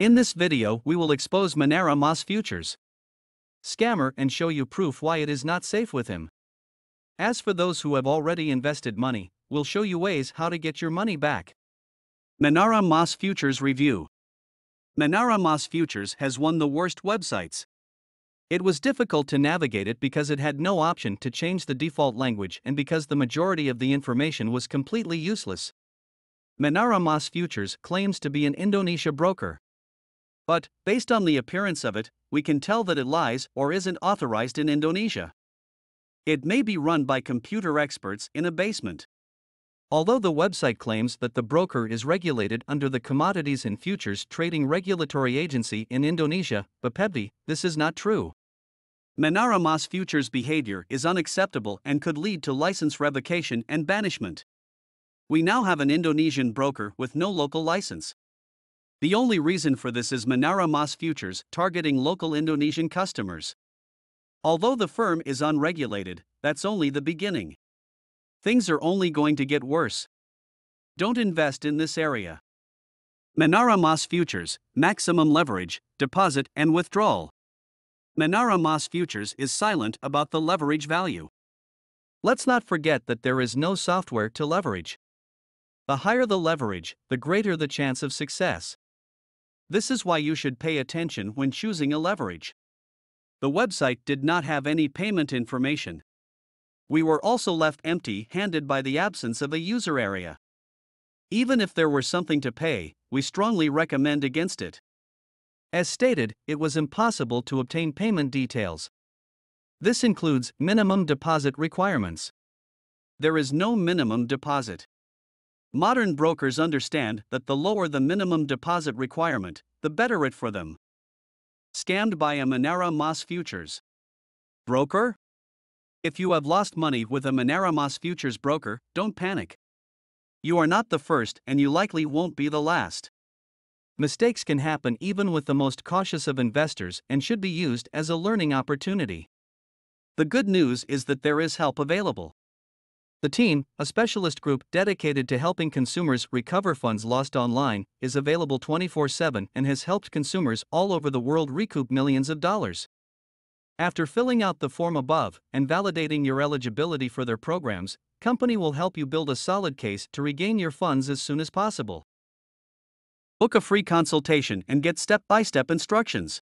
In this video we will expose Monero Moss Futures scammer and show you proof why it is not safe with him. As for those who have already invested money, we'll show you ways how to get your money back. Monero Moss Futures Review Monero Moss Futures has won the worst websites. It was difficult to navigate it because it had no option to change the default language and because the majority of the information was completely useless. Manara Moss Futures claims to be an Indonesia broker. But, based on the appearance of it, we can tell that it lies or isn't authorized in Indonesia. It may be run by computer experts in a basement. Although the website claims that the broker is regulated under the Commodities and Futures Trading Regulatory Agency in Indonesia, BAPEBDI, this is not true. Menara Mas Futures behavior is unacceptable and could lead to license revocation and banishment. We now have an Indonesian broker with no local license. The only reason for this is Menara Mas Futures targeting local Indonesian customers. Although the firm is unregulated, that's only the beginning. Things are only going to get worse. Don't invest in this area. Menara Mas Futures, maximum leverage, deposit, and withdrawal. Menara Mas Futures is silent about the leverage value. Let's not forget that there is no software to leverage. The higher the leverage, the greater the chance of success. This is why you should pay attention when choosing a leverage. The website did not have any payment information. We were also left empty handed by the absence of a user area. Even if there were something to pay, we strongly recommend against it. As stated, it was impossible to obtain payment details. This includes minimum deposit requirements. There is no minimum deposit. Modern brokers understand that the lower the minimum deposit requirement, the better it for them. Scammed by a Monero Moss futures. Broker? If you have lost money with a Monero Moss futures broker, don't panic. You are not the first and you likely won't be the last. Mistakes can happen even with the most cautious of investors and should be used as a learning opportunity. The good news is that there is help available. The team, a specialist group dedicated to helping consumers recover funds lost online, is available 24 7 and has helped consumers all over the world recoup millions of dollars. After filling out the form above and validating your eligibility for their programs, company will help you build a solid case to regain your funds as soon as possible. Book a free consultation and get step-by-step instructions.